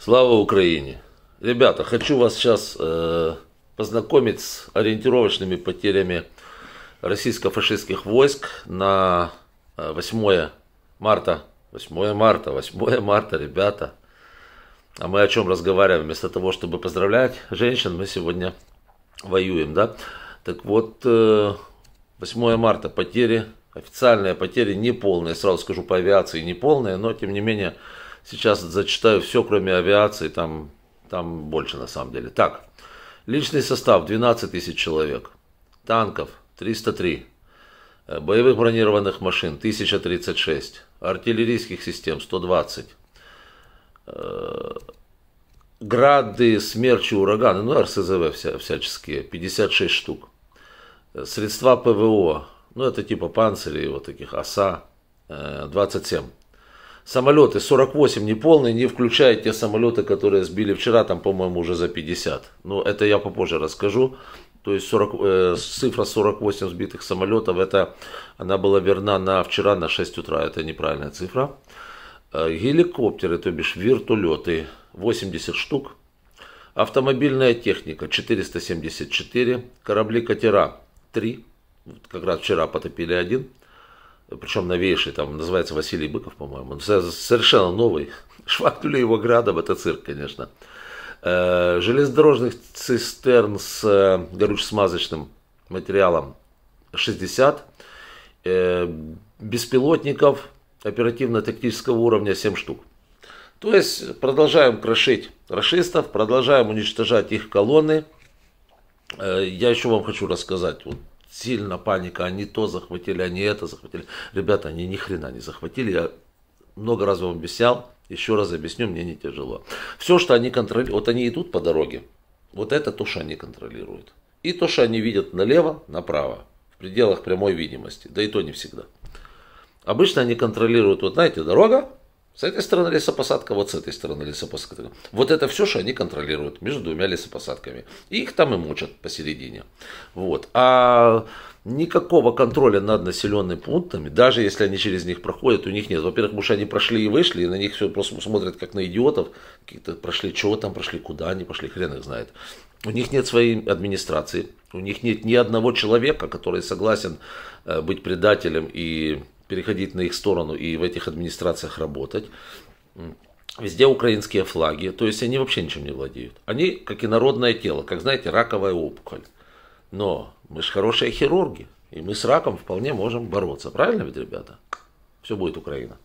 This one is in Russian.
Слава Украине! Ребята, хочу вас сейчас э, познакомить с ориентировочными потерями российско-фашистских войск на 8 э, марта. 8 марта, 8 марта, ребята. А мы о чем разговариваем? Вместо того, чтобы поздравлять женщин, мы сегодня воюем, да? Так вот, 8 э, марта потери, официальные потери не полные. сразу скажу, по авиации не полные, но тем не менее Сейчас зачитаю все, кроме авиации, там, там больше на самом деле. Так, личный состав 12 тысяч человек, танков 303, э, боевых бронированных машин 1036, артиллерийских систем 120, э, грады, смерчи, ураганы, ну РСЗВ вся, всяческие, 56 штук. Э, средства ПВО, ну это типа панцири, вот таких ОСА, 27 самолеты 48 не полные не включая те самолеты, которые сбили вчера, там, по-моему, уже за 50. Но это я попозже расскажу. То есть 40, э, цифра 48 сбитых самолетов, это, она была верна на вчера на 6 утра, это неправильная цифра. Э, геликоптеры, то бишь вертолеты, 80 штук. Автомобильная техника 474, корабли-катера 3, как раз вчера потопили один – причем новейший, там называется Василий Быков, по-моему, совершенно новый. Швакнули его градом, это цирк, конечно. Э, железнодорожных цистерн с э, горюче-смазочным материалом 60. Э, беспилотников оперативно-тактического уровня 7 штук. То есть продолжаем крошить расистов, продолжаем уничтожать их колонны. Я еще вам хочу рассказать, вот сильно паника, они то захватили, они это захватили. Ребята, они ни хрена не захватили, я много раз вам объяснял, еще раз объясню, мне не тяжело. Все, что они контролируют, вот они идут по дороге, вот это то, что они контролируют. И то, что они видят налево, направо, в пределах прямой видимости, да и то не всегда. Обычно они контролируют, вот знаете, дорога, с этой стороны лесопосадка, вот с этой стороны лесопосадка. Вот это все, что они контролируют между двумя лесопосадками. И их там и мучат посередине. Вот. А никакого контроля над населенными пунктами, даже если они через них проходят, у них нет. Во-первых, потому что они прошли и вышли, и на них все просто смотрят как на идиотов. Какие-то прошли, чего там прошли, куда они пошли, хрен их знает. У них нет своей администрации, у них нет ни одного человека, который согласен э, быть предателем и переходить на их сторону и в этих администрациях работать. Везде украинские флаги, то есть они вообще ничем не владеют. Они как и народное тело, как, знаете, раковая опухоль. Но мы же хорошие хирурги, и мы с раком вполне можем бороться. Правильно ведь, ребята? Все будет Украина.